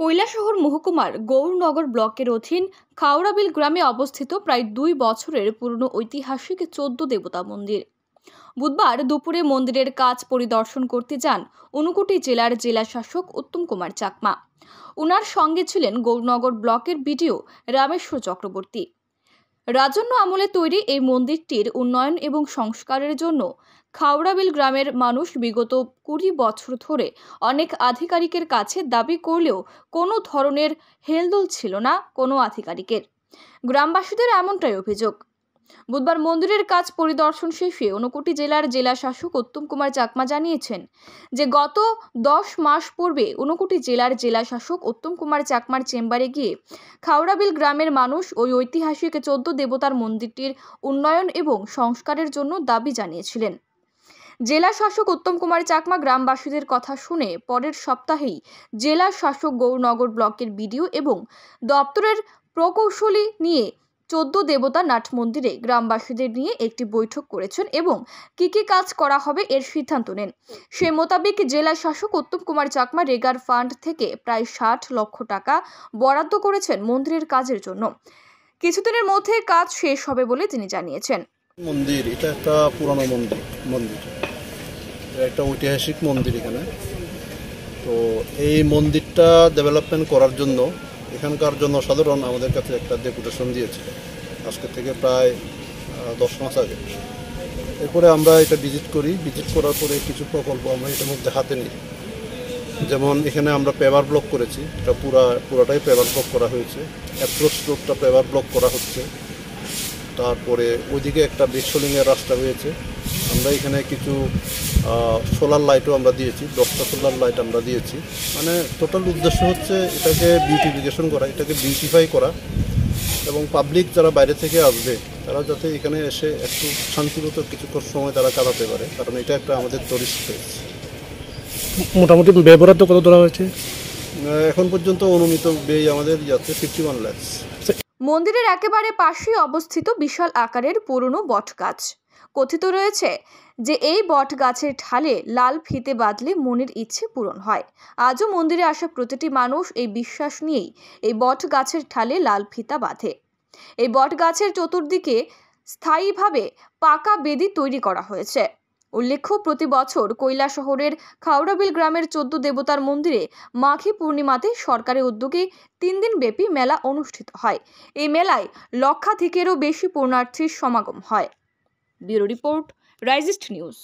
কৈলাসহর মহকুমার গৌরনগর ব্লকের অধীন খাওড়াবিল গ্রামে অবস্থিত প্রায় দুই বছরের পুরনো ঐতিহাসিক চোদ্দ দেবতা মন্দির বুধবার দুপুরে মন্দিরের কাজ পরিদর্শন করতে যান অনুকুটি জেলার জেলা শাসক উত্তম কুমার চাকমা উনার সঙ্গে ছিলেন গৌরনগর ব্লকের বিডিও রামেশ্বর চক্রবর্তী রাজন্য আমলে তৈরি এই মন্দিরটির উন্নয়ন এবং সংস্কারের জন্য খাওড়াবিল গ্রামের মানুষ বিগত কুড়ি বছর ধরে অনেক আধিকারিকের কাছে দাবি করলেও কোনো ধরনের হেলদোল ছিল না কোনো আধিকারিকের গ্রামবাসীদের এমনটাই অভিযোগ বুধবার মন্দিরের কাজ পরিদর্শন শেষে অনুকুটি জেলার জেলা শাসক উত্তম কুমার চাকমা জানিয়েছেন যে গত দশ মাস পূর্বে অনুকুটি জেলার জেলা শাসক উত্তম কুমার চাকমার চেম্বারে গিয়ে খাওড়াবিল গ্রামের মানুষ ওই ঐতিহাসিক চোদ্দ দেবতার মন্দিরটির উন্নয়ন এবং সংস্কারের জন্য দাবি জানিয়েছিলেন জেলা শাসক উত্তম কুমার চাকমা গ্রামবাসীদের কথা শুনে পরের সপ্তাহেই জেলা শাসক গৌরনগর ব্লকের বিডিও এবং দপ্তরের প্রকৌশলী নিয়ে চোদ্দ দেবতা নাট মন্দিরে গ্রামবাসীদের নিয়ে একটি বৈঠক করেছেন এবং কি কি কাজ করা হবে এর সিদ্ধান্ত নেন সে মোতাবেক জেলা শাসক উত্তম কুমার চাকমা রেগার ফান্ড থেকে প্রায় ষাট লক্ষ টাকা বরাদ্দ করেছেন মন্দিরের কাজের জন্য কিছুদিনের মধ্যে কাজ শেষ হবে বলে তিনি জানিয়েছেন মন্দির এটা একটা পুরানো মন্দির মন্দির একটা ঐতিহাসিক মন্দির এখানে তো এই মন্দিরটা ডেভেলপমেন্ট করার জন্য এখানকার জনসাধারণ আমাদের কাছে একটা ডেপুটেশন দিয়েছে আজকে থেকে প্রায় দশ মাস আগে এরপরে আমরা এটা ভিজিট করি ভিজিট করার পরে কিছু প্রকল্প আমরা এটার মধ্যে হাতে নিই যেমন এখানে আমরা পেভার ব্লক করেছি এটা পুরা পুরাটাই পেভার ব্লক করা হয়েছে অ্যাপ্রোচ রোডটা পেভার ব্লক করা হচ্ছে তারপরে ওইদিকে একটা বিশ্বলিঙ্গের রাস্তা হয়েছে আমরা এখানে কিছু সোলার লাইটও আমরা দিয়েছি দশটা সোলার লাইট আমরা দিয়েছি মানে টোটাল উদ্দেশ্য হচ্ছে এটাকে বিউটিফিকেশন করা এটাকে বিউটিফাই করা এবং পাবলিক যারা বাইরে থেকে আসবে তারা যাতে এখানে এসে একটু শান্তিগত কিছুক্ষণ সময় তারা কাটাতে পারে কারণ এটা একটা আমাদের টুরিস্ট প্লেস মোটামুটি ব্যবহার কত ধরা হয়েছে এখন পর্যন্ত অনুমিত ব্যয় আমাদের যাচ্ছে ফিফটি ওয়ান ল্যাক্স মন্দিরের একেবারে পাশেই অবস্থিত বিশাল আকারের পুরনো বটগাছ কথিত রয়েছে যে এই বট গাছের ঢালে লাল ফিতে বাঁধলে মনের ইচ্ছে পূরণ হয় আজও মন্দিরে আসা প্রতিটি মানুষ এই বিশ্বাস নিয়েই এই বট গাছের ঢালে লাল ফিতা বাঁধে এই বট গাছের চতুর্দিকে স্থায়ীভাবে পাকা বেদি তৈরি করা হয়েছে উল্লেখ্য প্রতি বছর কৈলা শহরের খাওড়াবিল গ্রামের চোদ্দ দেবতার মন্দিরে মাঘী পূর্ণিমাতে সরকারি উদ্যোগে তিন দিন ব্যাপী মেলা অনুষ্ঠিত হয় এই মেলায় লক্ষাধিকেরও বেশি পূর্ণার্থীর সমাগম হয় ब्यूरो रिपोर्ट राइजिस्ट न्यूज़